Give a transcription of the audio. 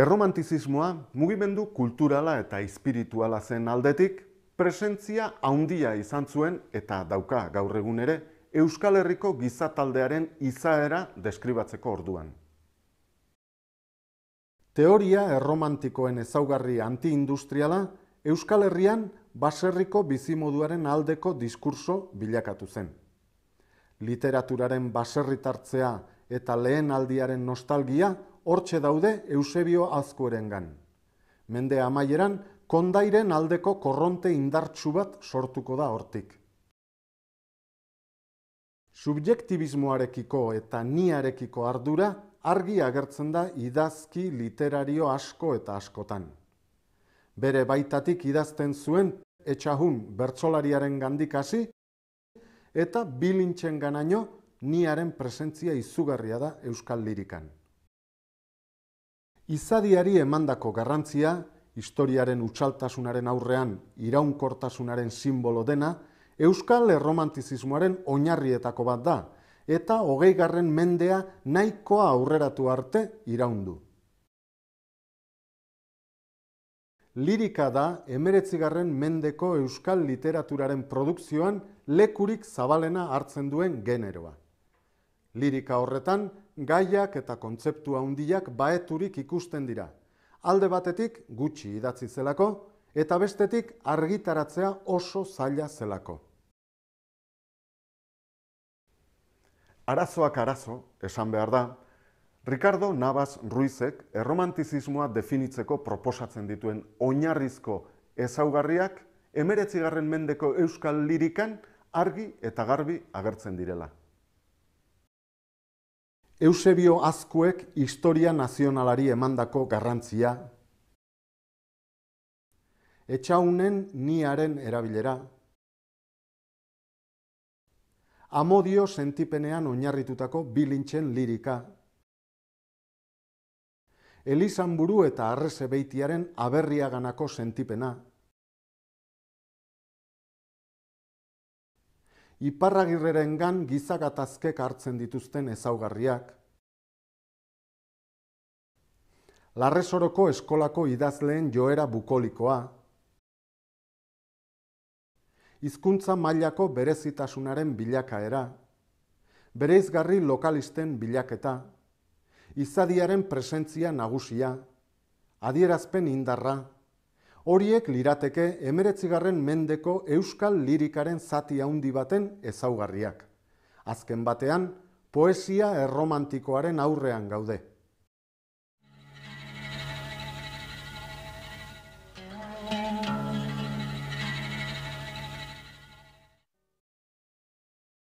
Erromantizismoa, mugimendu kulturala eta espirituala zen aldetik, presentzia handia izan zuen eta dauka gaur egun ere, Euskal Herriko gizataldearen izaera deskribatzeko orduan. Teoria erromantikoen ezaugarri anti-industriala, Euskal Herrian baserriko bizimoduaren aldeko diskurso bilakatu zen. Literaturaren baserritartzea eta lehen aldiaren nostalgia, hortxe daude Eusebio Azkuerengan. Mende amaieran, kondairen aldeko korronte indartsu bat sortuko da hortik. Subjektibismoarekiko eta niarekiko ardura argi agertzen da idazki literario asko eta askotan. Bere baitatik idazten zuen etxahun bertsolariaren gandikasi, eta bilintxen ganaino niaren presentzia izugarria da Euskal Lirikan. Izadiari emandako garrantzia, historiaren utxaltasunaren aurrean iraunkortasunaren simbolo dena, Euskal Erromantizismoaren oinarrietako bat da, eta hogei garren mendea nahikoa aurreratu arte iraundu. Lirika da emeretzigarren mendeko euskal literaturaren produkzioan lekurik zabalena hartzen duen generoa. Lirika horretan, gaiak eta kontzeptua handiak baeturik ikusten dira. Alde batetik gutxi idatzi zelako, eta bestetik argitaratzea oso zaila zelako. Arazoak arazo, esan behar da, Ricardo Navas Ruizek erromantizismoa definitzeko proposatzen dituen oinarrizko ezaugarriak emeretzigarren mendeko euskal lirikan argi eta garbi agertzen direla. Eusebio Azkuek historia nazionalari emandako garrantzia Etxaunen niaren erabilera Amodio sentipenean oinarritutako bilintzen lirika Elizan buru eta Arrese beitiaren aberriaganako sentipena iparragirrerengan gizagatazkek hartzen dituzten ezaugarriak. Larresoroko eskolako idazleen joera bukolikoa. Hizkuntza mailako berezitasunaren bilakaera. Bereizgarri lokalisten bilaketa. Izadiaren presentzia nagusia. Adierazpen indarra horiek lirateke emeretzigarren mendeko euskal lirikaren zati handi baten ezaugarriak. Azken batean, poesia erromantikoaren aurrean gaude.